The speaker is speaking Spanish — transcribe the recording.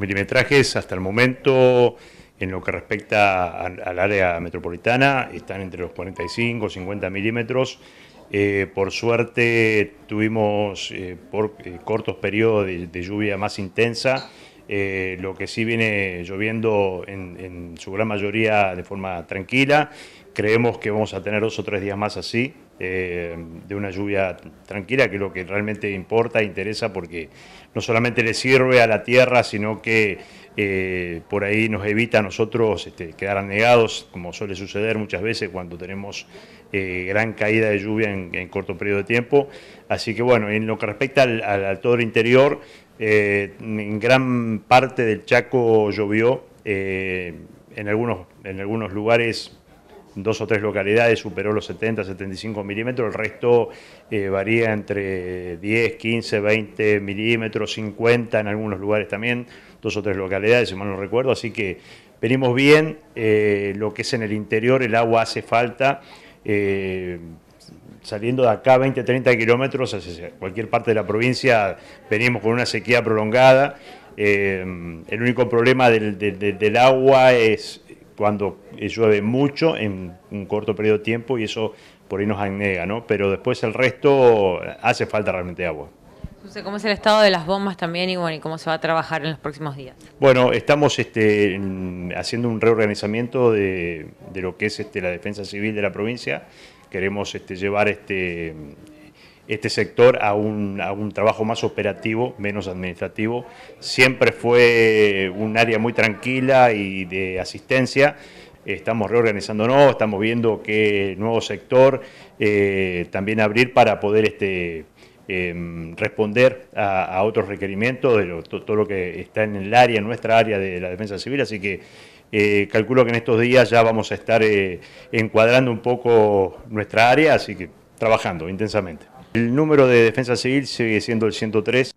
milimetrajes hasta el momento, en lo que respecta al área metropolitana, están entre los 45 y 50 milímetros. Eh, por suerte tuvimos eh, por eh, cortos periodos de, lluvia más intensa, lo que sí viene lloviendo en, en su gran mayoría de forma tranquila. Creemos que vamos a tener dos o tres días más así, eh, de una lluvia tranquila, que es lo que realmente importa e interesa, porque no solamente le sirve a la tierra, sino que eh, por ahí nos evita a nosotros este, quedar anegados, como suele suceder muchas veces cuando tenemos eh, gran caída de lluvia en, corto periodo de tiempo. Así que bueno, en lo que respecta al, todo el interior, en gran parte del Chaco llovió, en, algunos, en algunos lugares dos o tres localidades superó los 70, 75 milímetros, el resto eh, varía entre 10, 15, 20 milímetros, 50 en algunos lugares también, dos o tres localidades, si mal no recuerdo, así que venimos bien, eh, lo que es en el interior, el agua hace falta. Eh, saliendo de acá 20, 30 kilómetros hacia cualquier parte de la provincia, venimos con una sequía prolongada. el único problema del agua es cuando llueve mucho en un corto periodo de tiempo y eso por ahí nos anega, ¿no? Pero después el resto eh, hace falta realmente agua. ¿Cómo es el estado de las bombas también y, y cómo se va a trabajar en los próximos días? Bueno, estamos este, haciendo un reorganizamiento de, lo que es este, la defensa civil de la provincia. Queremos este, llevar este, este sector a un, trabajo más operativo, menos administrativo. Siempre fue eh, un área muy tranquila y de asistencia estamos reorganizándonos, estamos viendo qué nuevo sector eh, también abrir para poder este, em, responder a, otros requerimientos de todo lo que está en el área, en nuestra área de la defensa civil, así que eh, calculo que en estos días ya vamos a estar encuadrando un poco nuestra área, así que trabajando intensamente. El número de defensa civil sigue siendo el 103.